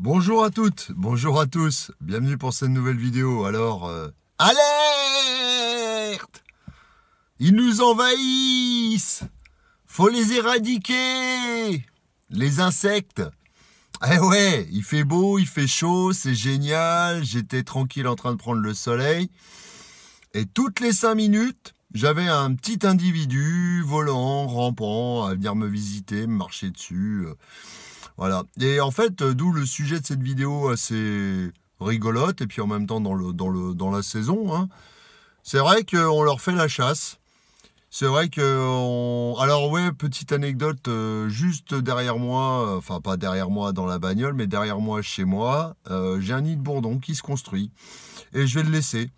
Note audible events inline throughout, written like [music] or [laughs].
Bonjour à toutes, bonjour à tous, bienvenue pour cette nouvelle vidéo. Alors, euh, alerte Ils nous envahissent Faut les éradiquer Les insectes Eh ouais, il fait beau, il fait chaud, c'est génial, j'étais tranquille en train de prendre le soleil. Et toutes les 5 minutes, j'avais un petit individu volant, rampant, à venir me visiter, me marcher dessus. Voilà. Et en fait, euh, d'où le sujet de cette vidéo assez rigolote, et puis en même temps dans, la saison. Hein. C'est vrai qu'on leur fait la chasse. C'est vrai que... On... Alors ouais, petite anecdote, euh, juste derrière moi, enfin pas derrière moi dans la bagnole, mais derrière moi chez moi, euh, j'ai un nid de bourdon qui se construit. Et je vais le laisser.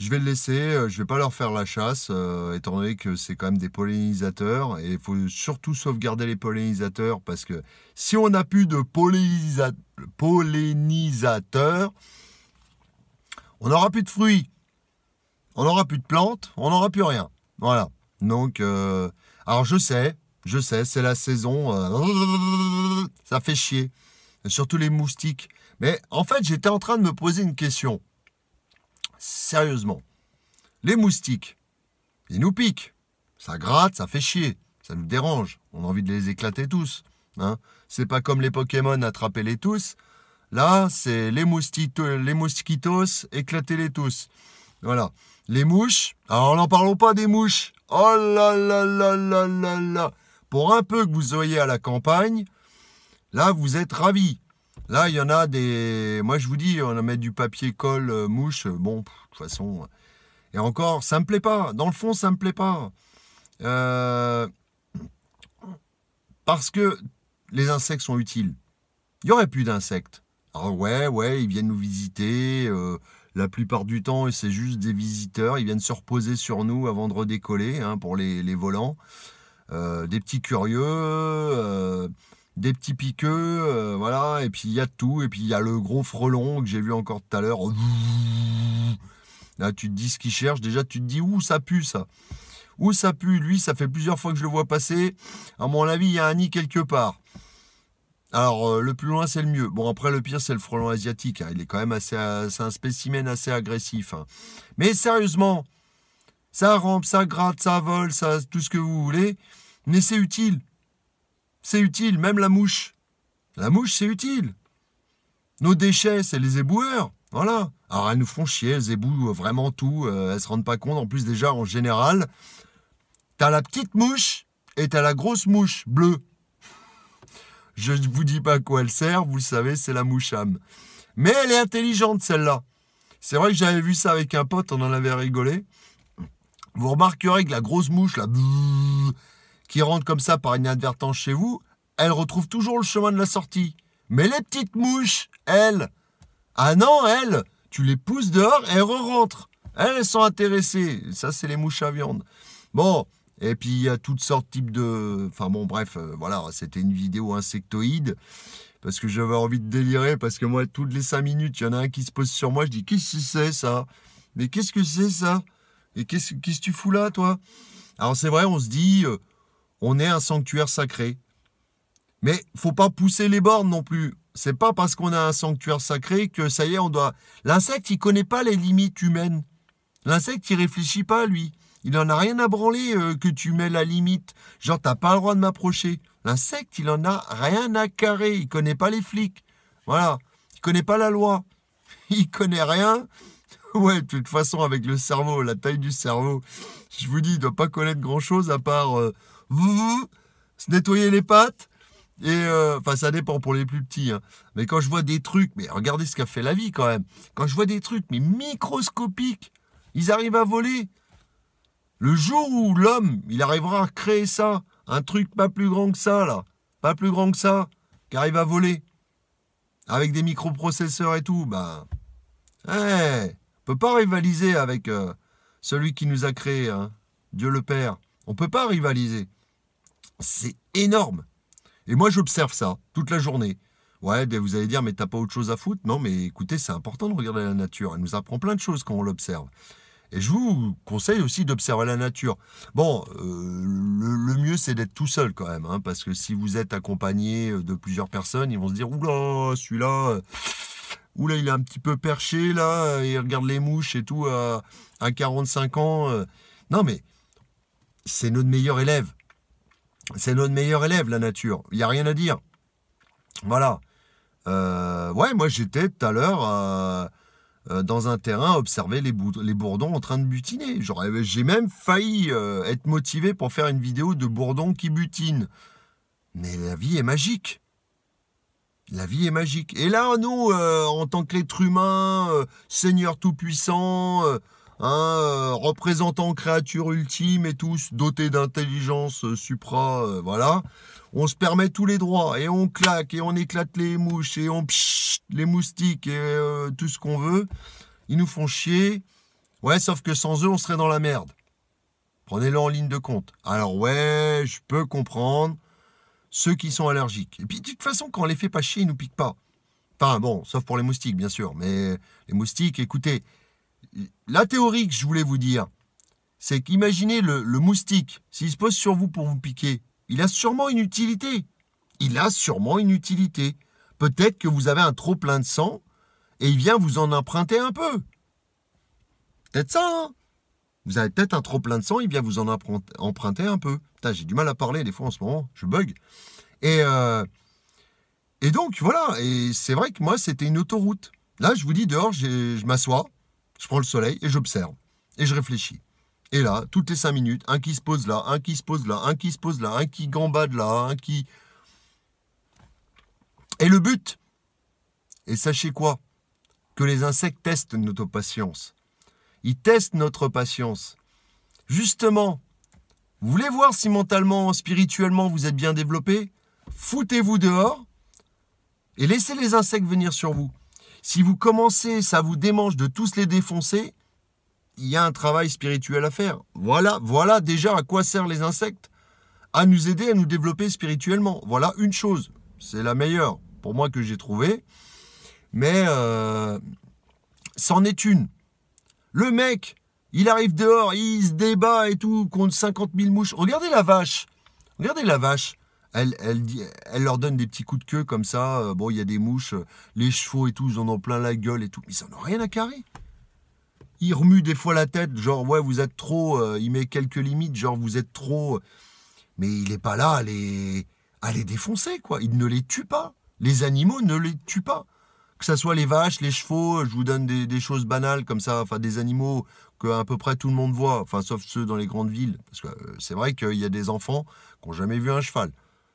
Je vais le laisser, euh, je vais pas leur faire la chasse, euh, étant donné que c'est quand même des pollinisateurs et il faut surtout sauvegarder les pollinisateurs parce que si on n'a plus de pollinisateurs, on n'aura plus de fruits, on n'aura plus de plantes, on n'aura plus rien. Voilà. Donc, euh, alors je sais, je sais, c'est la saison, ça fait chier, surtout les moustiques. Mais en fait, j'étais en train de me poser une question sérieusement. Les moustiques, ils nous piquent. Ça gratte, ça fait chier, ça nous dérange. On a envie de les éclater tous. Hein. C'est pas comme les Pokémon, attraper les tous. Là, c'est les, les mosquitos, éclater les tous. Voilà. Les mouches, alors n'en parlons pas des mouches. Oh là là là là là Pour un peu que vous soyez à la campagne, là, vous êtes ravis. Là, il y en a des. Moi, je vous dis, on a mettre du papier colle euh, mouche. Euh, bon, de toute façon. Euh. Et encore, ça me plaît pas. Dans le fond, ça me plaît pas. Parce que les insectes sont utiles. Il n'y aurait plus d'insectes. Alors ah ouais, ouais, ils viennent nous visiter. la plupart du temps, c'est juste des visiteurs. Ils viennent se reposer sur nous avant de redécoller hein, pour les, volants. des petits curieux des petits piqueux, euh, voilà, et puis il y a tout, et puis il y a le gros frelon que j'ai vu encore tout à l'heure. Là, tu te dis ce qu'il cherche, déjà tu te dis où ça pue ça. Où ça pue, lui, ça fait plusieurs fois que je le vois passer. À mon avis, il y a un nid quelque part. Alors, euh, le plus loin, c'est le mieux. Bon, après, le pire, c'est le frelon asiatique. Hein. Il est quand même assez. Euh, c'est un spécimen assez agressif. Hein. Mais sérieusement, ça rampe, ça gratte, ça vole, ça, tout ce que vous voulez. Mais c'est utile. C'est utile, même la mouche. La mouche, c'est utile. Nos déchets, c'est les éboueurs. Voilà. Alors elles nous font chier, elles ébouent vraiment tout, Elles euh, elles se rendent pas compte. En plus, déjà, en général, t'as la petite mouche et t'as la grosse mouche bleue. Je ne vous dis pas à quoi elle sert, vous le savez, c'est la mouche âme. Mais elle est intelligente, celle-là. C'est vrai que j'avais vu ça avec un pote, on en avait rigolé. Vous remarquerez que la grosse mouche, là, qui rentrent comme ça par inadvertance chez vous, elles retrouvent toujours le chemin de la sortie. Mais les petites mouches, elles, ah non, elles, tu les pousses dehors et elles rentrent. Elles, sont intéressées. Ça, c'est les mouches à viande. Bon, et puis il y a toutes sortes de types de... Enfin bon, bref, euh, voilà, c'était une vidéo insectoïde. Parce que j'avais envie de délirer, parce que moi, toutes les cinq minutes, il y en a un qui se pose sur moi, je dis, qu'est-ce que c'est ça Mais qu'est-ce que c'est ça Et qu'est-ce -ce que tu fous là, toi Alors c'est vrai, on se dit, euh, on est un sanctuaire sacré. Mais faut pas pousser les bornes non plus. C'est pas parce qu'on a un sanctuaire sacré que ça y est, on doit. L'insecte, il connaît pas les limites humaines. L'insecte, il réfléchit pas, lui. Il en a rien à branler euh, que tu mets la limite. Genre, t'as pas le droit de m'approcher. L'insecte, il en a rien à carrer. Il connaît pas les flics. Voilà. Il connaît pas la loi. [laughs] Il connaît rien. [laughs] Ouais, de toute façon, avec le cerveau, la taille du cerveau, je vous dis, il doit pas connaître grand chose à part. Euh, se nettoyer les pattes. Et euh, enfin, ça dépend pour les plus petits. Hein. Mais quand je vois des trucs, mais regardez ce qu'a fait la vie quand même. Quand je vois des trucs, mais microscopiques, ils arrivent à voler. Le jour où l'homme, il arrivera à créer ça, un truc pas plus grand que ça, là, pas plus grand que ça, qui arrive à voler, avec des microprocesseurs et tout, ben, peut pas rivaliser avec euh, celui qui nous a créé hein. Dieu le Père. On peut pas rivaliser. C'est énorme. Et moi, j'observe ça toute la journée. Ouais, ben, vous allez dire, mais t'as pas autre chose à foutre Non, mais écoutez, c'est important de regarder la nature. Elle nous apprend plein de choses quand on l'observe. Et je vous conseille aussi d'observer la nature. Bon, euh, le, mieux c'est d'être tout seul quand même, hein, parce que si vous êtes accompagné euh, de plusieurs personnes, ils vont se dire oula, celui-là, euh, oula, il est un petit peu perché là, il regarde les mouches et tout à 45 ans. Non mais c'est notre meilleur élève. C'est notre meilleur élève, la nature. Il n'y a rien à dire. Voilà. Euh, ouais, moi j'étais tout à l'heure euh, euh, dans un terrain à observer les, les, bourdons en train de butiner. J'ai même failli être motivé pour faire une vidéo de bourdons qui butinent. Mais la vie est magique. La vie est magique. Et là, nous, en tant qu'être humain, Seigneur Tout-Puissant, Hein, euh, représentant créature ultime et tous dotés d'intelligence euh, supra, euh, voilà. On se permet tous les droits et on claque et on éclate les mouches et on psh les moustiques et tout ce qu'on veut. Ils nous font chier. Ouais, sauf que sans eux, on serait dans la merde. Prenez-le en ligne de compte. Alors ouais, je peux comprendre ceux qui sont allergiques. Et puis de toute façon, quand on les fait pas chier, ils nous piquent pas. Enfin bon, sauf pour les moustiques, bien sûr. Mais les moustiques, écoutez, la théorie que je voulais vous dire, c'est qu'imaginez le, moustique, s'il se pose sur vous pour vous piquer, il a sûrement une utilité. Il a sûrement une utilité. Peut-être que vous avez un trop plein de sang et il vient vous en emprunter un peu. Peut-être ça, hein. Vous avez peut-être un trop plein de sang, il vient vous en emprunter un peu. Putain, j'ai du mal à parler des fois en ce moment, je bug. Et, euh, et donc, voilà, et c'est vrai que moi, c'était une autoroute. Là, je vous dis, dehors, je m'assois, je prends le soleil et j'observe. Et je réfléchis. Et là, toutes les cinq minutes, un qui se pose là, un qui se pose là, un qui se pose là, un qui gambade là, un qui... Et le but Et sachez quoi Que les insectes testent notre patience. Ils testent notre patience. Justement, vous voulez voir si mentalement, spirituellement, vous êtes bien développé Foutez-vous dehors et laissez les insectes venir sur vous. Si vous commencez, ça vous démange de tous les défoncer, il y a un travail spirituel à faire. Voilà, voilà déjà à quoi servent les insectes. À nous aider à nous développer spirituellement. Voilà une chose. C'est la meilleure pour moi que j'ai trouvée. Mais euh, c'en est une. Le mec, il arrive dehors, il se débat et tout contre 50 000 mouches. Regardez la vache. Regardez la vache elle, elle, leur donne des petits coups de queue comme ça. Euh, bon, il y a des mouches, euh, les chevaux et tout, ils en ont plein la gueule et tout. Mais ils n'en ont rien à carrer. Il remue des fois la tête, genre, ouais, vous êtes trop. Euh, il met quelques limites, genre, vous êtes trop. Mais il n'est pas là à les, défoncer, quoi. Il ne les tue pas. Les animaux ne les tuent pas. Que ce soit les vaches, les chevaux, je vous donne des, choses banales comme ça, enfin des animaux que à peu près tout le monde voit, enfin sauf ceux dans les grandes villes, parce que c'est vrai qu'il y a des enfants qui n'ont jamais vu un cheval.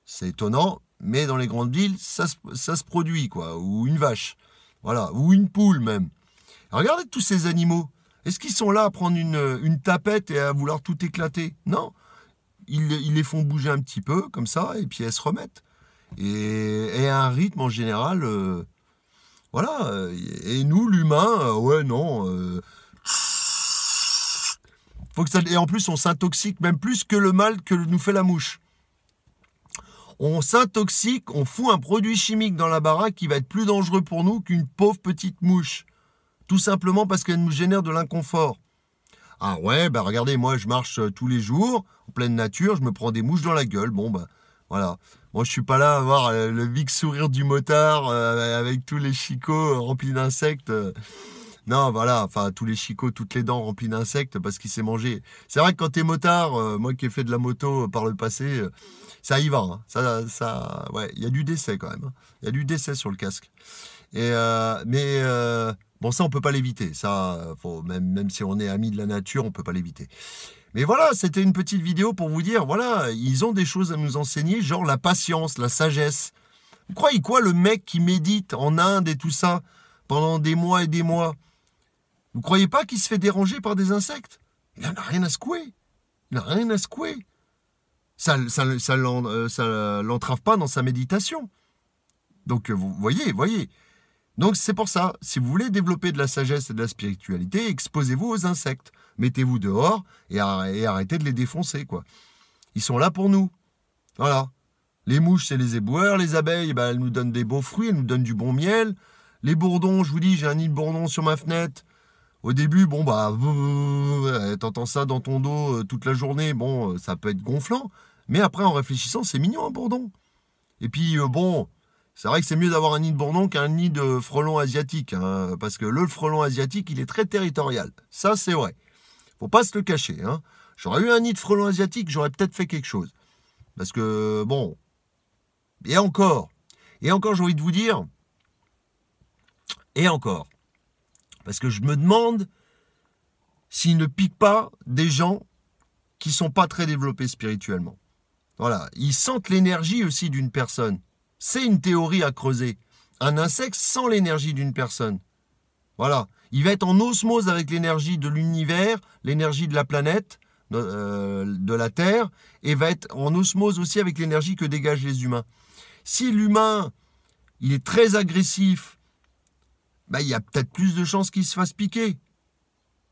C'est étonnant, mais dans les grandes villes, ça, se produit, quoi. Ou une vache, voilà, ou une poule même. Regardez tous ces animaux. Est-ce qu'ils sont là à prendre une, tapette et à vouloir tout éclater Non. Ils, les font bouger un petit peu, comme ça, et puis elles se remettent. Et, à un rythme en général. Euh, voilà. Et nous, l'humain, euh, ouais, non. Euh, faut que ça... Et en plus, on s'intoxique même plus que le mal que nous fait la mouche on s'intoxique, on fout un produit chimique dans la baraque qui va être plus dangereux pour nous qu'une pauvre petite mouche. Tout simplement parce qu'elle nous génère de l'inconfort. Ah ouais, bah regardez, moi je marche euh, tous les jours, en pleine nature, je me prends des mouches dans la gueule. Bon bah voilà. Moi je suis pas là à voir euh, le big sourire du motard euh, avec tous les chicots remplis d'insectes. Non, voilà, enfin, tous les chicots, toutes les dents remplies d'insectes parce qu'il s'est mangé. C'est vrai que quand t'es motard, euh, moi qui ai fait de la moto euh, par le passé, euh, ça y va. Hein. Ça, ça, ouais, il y a du décès quand même. Hein. Il y a du décès sur le casque. Et, mais bon, ça, on peut pas l'éviter. Ça, même, même si on est ami de la nature, on peut pas l'éviter. Mais voilà, c'était une petite vidéo pour vous dire, voilà, ils ont des choses à nous enseigner, genre la patience, la sagesse. Vous croyez quoi le mec qui médite en Inde et tout ça pendant des mois et des mois vous croyez pas qu'il se fait déranger par des insectes Il n'a rien à secouer. Il n'a rien à secouer. Ça ça, euh, ça l'entrave pas dans sa méditation. Donc, euh, vous voyez, voyez. Donc, c'est pour ça, si vous voulez développer de la sagesse et de la spiritualité, exposez-vous aux insectes. Mettez-vous dehors et, arrêtez de les défoncer, quoi. Ils sont là pour nous. Voilà. Les mouches, c'est les éboueurs. Les abeilles, ben, elles nous donnent des beaux fruits, elles nous donnent du bon miel. Les bourdons, je vous dis, j'ai un nid de bourdons sur ma fenêtre. Au début, bon, bah, t'entends ça dans ton dos euh, toute la journée, bon, euh, ça peut être gonflant. Mais après, en réfléchissant, c'est mignon un bourdon. Et puis, euh, bon, c'est vrai que c'est mieux d'avoir un nid de bourdon qu'un nid de frelon asiatique. Hein, parce que le frelon asiatique, il est très territorial. Ça, c'est vrai. Faut pas se le cacher. Hein. J'aurais eu un nid de frelon asiatique, j'aurais peut-être fait quelque chose. Parce que, bon. Et encore. Et encore, j'ai envie de vous dire. Et encore. Parce que je me demande s'il ne pique pas des gens qui sont pas très développés spirituellement. Voilà, ils sentent l'énergie aussi d'une personne. C'est une théorie à creuser. Un insecte sent l'énergie d'une personne. Voilà, il va être en osmose avec l'énergie de l'univers, l'énergie de la planète, de, euh, de la Terre, et va être en osmose aussi avec l'énergie que dégagent les humains. Si l'humain, il est très agressif, bah, il y a peut-être plus de chances qu'il se fasse piquer.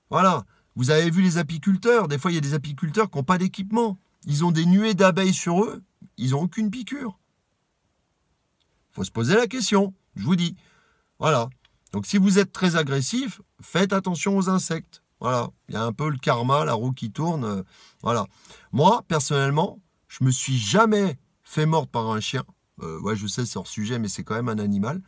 Voilà. Vous avez vu les apiculteurs. Des fois, il y a des apiculteurs qui n'ont pas d'équipement. Ils ont des nuées d'abeilles sur eux. Ils n'ont aucune piqûre. Il Faut se poser la question. Je vous dis. Voilà. Donc, si vous êtes très agressif, faites attention aux insectes. Voilà. Il y a un peu le karma, la roue qui tourne. Euh, voilà. Moi, personnellement, je me suis jamais fait mordre par un chien. Euh, ouais, je sais, c'est hors sujet, mais c'est quand même un animal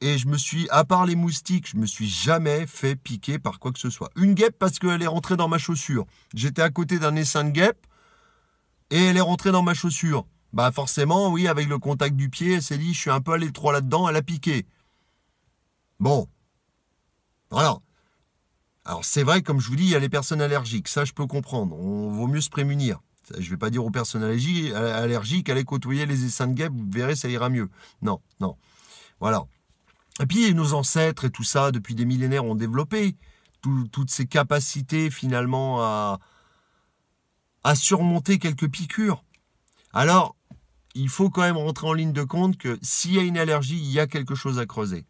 et je me suis, à part les moustiques, je me suis jamais fait piquer par quoi que ce soit. Une guêpe parce qu'elle est rentrée dans ma chaussure. J'étais à côté d'un essaim de guêpe et elle est rentrée dans ma chaussure. Bah forcément, oui, avec le contact du pied, elle s'est dit, je suis un peu allé trop là-dedans, elle a piqué. Bon. Voilà. Alors c'est vrai, comme je vous dis, il y a les personnes allergiques, ça je peux comprendre, on vaut mieux se prémunir. Je ne vais pas dire aux personnes allergiques, allez côtoyer les essaims de guêpes, vous verrez, ça ira mieux. Non, non. Voilà. Et puis nos ancêtres et tout ça, depuis des millénaires, ont développé toutes ces capacités finalement à, surmonter quelques piqûres. Alors, il faut quand même rentrer en ligne de compte que s'il y a une allergie, il y a quelque chose à creuser.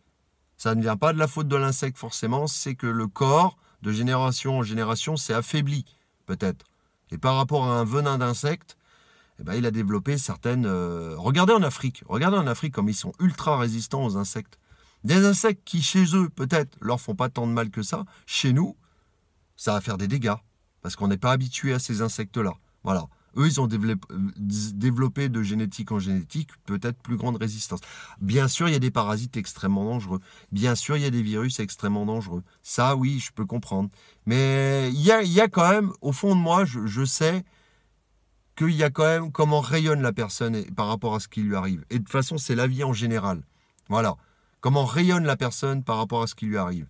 Ça ne vient pas de la faute de l'insecte forcément, c'est que le corps, de génération en génération, s'est affaibli, peut-être. Et par rapport à un venin d'insecte, eh ben, il a développé certaines... Euh, regardez en Afrique, regardez en Afrique comme ils sont ultra résistants aux insectes. Des insectes qui, chez eux, peut-être, leur font pas tant de mal que ça, chez nous, ça va faire des dégâts, parce qu'on n'est pas habitué à ces insectes-là. Voilà. Eux, ils ont euh, développé de génétique en génétique peut-être plus grande résistance. Bien sûr, il y a des parasites extrêmement dangereux. Bien sûr, il y a des virus extrêmement dangereux. Ça, oui, je peux comprendre. Mais il y a, quand même, au fond de moi, je, sais qu'il y a quand même comment rayonne la personne par rapport à ce qui lui arrive. Et de toute façon, c'est la vie en général. Voilà. Comment rayonne la personne par rapport à ce qui lui arrive.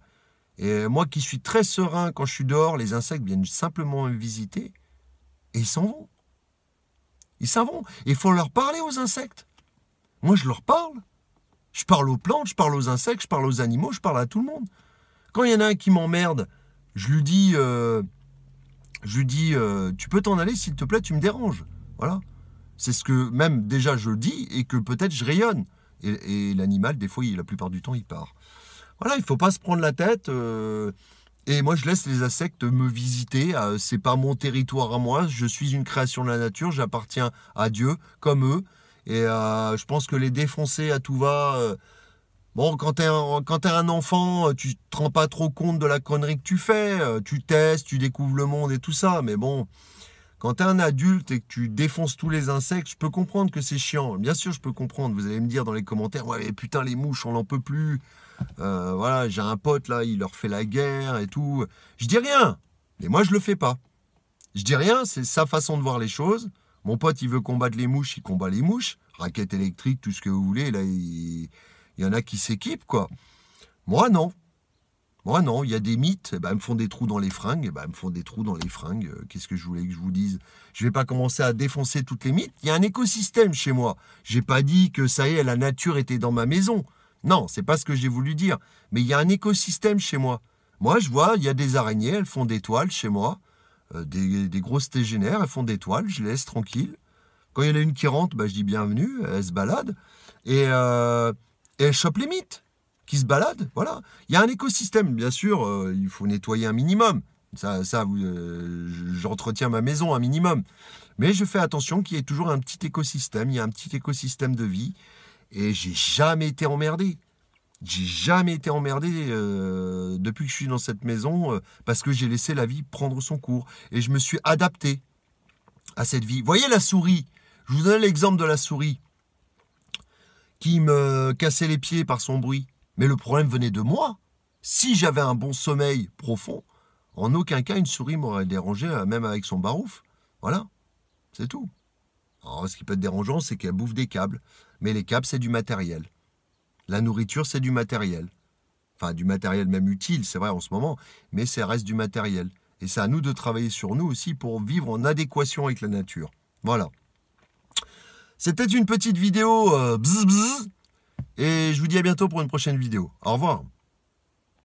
Et moi qui suis très serein quand je suis dehors, les insectes viennent simplement me visiter et ils s'en vont. Ils s'en vont. Il faut leur parler aux insectes. Moi, je leur parle. Je parle aux plantes, je parle aux insectes, je parle aux animaux, je parle à tout le monde. Quand il y en a un qui m'emmerde, je lui dis, euh, je lui dis, euh, tu peux t'en aller, s'il te plaît, tu me déranges. Voilà. C'est ce que même déjà je dis et que peut-être je rayonne. Et, l'animal, des fois, la plupart du temps, il part. Voilà, il faut pas se prendre la tête. Euh, et moi, je laisse les insectes me visiter. Euh, c'est pas mon territoire à moi. Je suis une création de la nature. J'appartiens à Dieu, comme eux. Et euh, je pense que les défoncer à tout va. bon, quand t'es un, es un enfant, tu te rends pas trop compte de la connerie que tu fais. tu testes, tu découvres le monde et tout ça. Mais bon, quand tu es un adulte et que tu défonces tous les insectes, je peux comprendre que c'est chiant. Bien sûr, je peux comprendre. Vous allez me dire dans les commentaires, ouais, putain, les mouches, on n'en peut plus. Euh, voilà, j'ai un pote là, il leur fait la guerre et tout. Je dis rien, mais moi, je le fais pas. Je dis rien, c'est sa façon de voir les choses. Mon pote, il veut combattre les mouches, il combat les mouches. Raquette électrique, tout ce que vous voulez. Là, il, il y en a qui s'équipent, quoi. Moi, non. Moi non, il y a des mythes, eh ben, elles me font des trous dans les fringues, et eh ben, me font des trous dans les fringues, euh, qu'est-ce que je voulais que je vous dise Je ne vais pas commencer à défoncer toutes les mythes, il y a un écosystème chez moi. Je n'ai pas dit que ça y est, la nature était dans ma maison. Non, c'est pas ce que j'ai voulu dire, mais il y a un écosystème chez moi. Moi, je vois, il y a des araignées, elles font des toiles chez moi, euh, des, grosses tégénères, elles font des toiles, je les laisse tranquilles. Quand il y en a une qui rentre, ben, je dis bienvenue, elle se balade, et, euh, et elle chope les mythes qui se balade, Voilà. Il y a un écosystème, bien sûr, euh, il faut nettoyer un minimum. Ça, ça euh, j'entretiens ma maison un minimum. Mais je fais attention qu'il y ait toujours un petit écosystème, il y a un petit écosystème de vie. Et j'ai jamais été emmerdé. J'ai jamais été emmerdé euh, depuis que je suis dans cette maison parce que j'ai laissé la vie prendre son cours. Et je me suis adapté à cette vie. Voyez la souris. Je vous donne l'exemple de la souris qui me cassait les pieds par son bruit. Mais le problème venait de moi. Si j'avais un bon sommeil profond, en aucun cas une souris m'aurait dérangé, euh, même avec son barouf. Voilà, c'est tout. Alors, ce qui peut être dérangeant, c'est qu'elle bouffe des câbles. Mais les câbles, c'est du matériel. La nourriture, c'est du matériel. Enfin, du matériel même utile, c'est vrai en ce moment, mais ça reste du matériel. Et c'est à nous de travailler sur nous aussi pour vivre en adéquation avec la nature. Voilà. C'était une petite vidéo euh, et je vous dis à bientôt pour une prochaine vidéo. Au revoir.